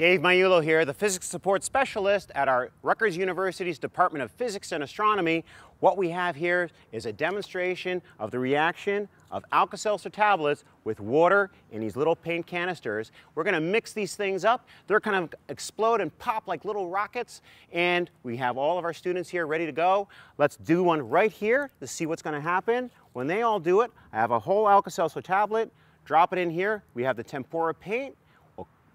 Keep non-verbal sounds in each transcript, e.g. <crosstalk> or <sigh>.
Dave Maiulo here, the physics support specialist at our Rutgers University's Department of Physics and Astronomy. What we have here is a demonstration of the reaction of Alka-Seltzer tablets with water in these little paint canisters. We're gonna mix these things up. They're gonna explode and pop like little rockets. And we have all of our students here ready to go. Let's do one right here to see what's gonna happen. When they all do it, I have a whole Alka-Seltzer tablet, drop it in here. We have the Tempura paint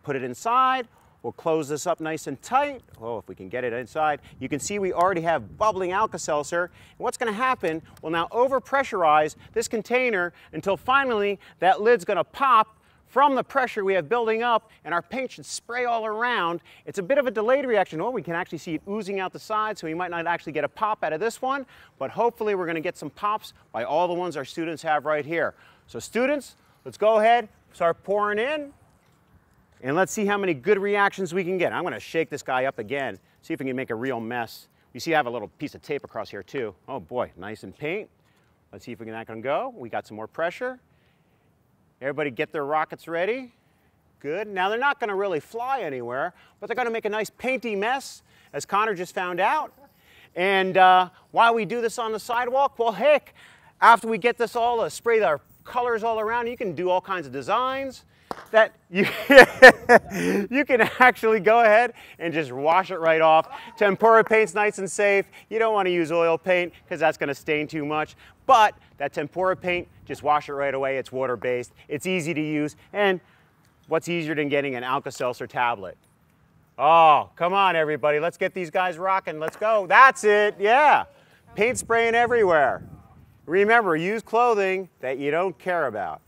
put it inside. We'll close this up nice and tight. Oh, if we can get it inside. You can see we already have bubbling Alka-Seltzer. what's gonna happen, we'll now over-pressurize this container until finally that lid's gonna pop from the pressure we have building up and our paint should spray all around. It's a bit of a delayed reaction. Well, oh, we can actually see it oozing out the side, so we might not actually get a pop out of this one, but hopefully we're gonna get some pops by all the ones our students have right here. So students, let's go ahead, start pouring in. And let's see how many good reactions we can get. I'm gonna shake this guy up again, see if we can make a real mess. You see I have a little piece of tape across here too. Oh boy, nice and paint. Let's see if we can that can go. We got some more pressure. Everybody get their rockets ready. Good, now they're not gonna really fly anywhere, but they're gonna make a nice painty mess, as Connor just found out. And uh, why we do this on the sidewalk? Well, heck, after we get this all, uh, spray our colors all around. You can do all kinds of designs that you, <laughs> you can actually go ahead and just wash it right off. Tempura paint's nice and safe. You don't want to use oil paint because that's going to stain too much. But that tempura paint, just wash it right away. It's water-based. It's easy to use. And what's easier than getting an Alka-Seltzer tablet? Oh, come on, everybody. Let's get these guys rocking. Let's go. That's it. Yeah. Paint spraying everywhere. Remember, use clothing that you don't care about.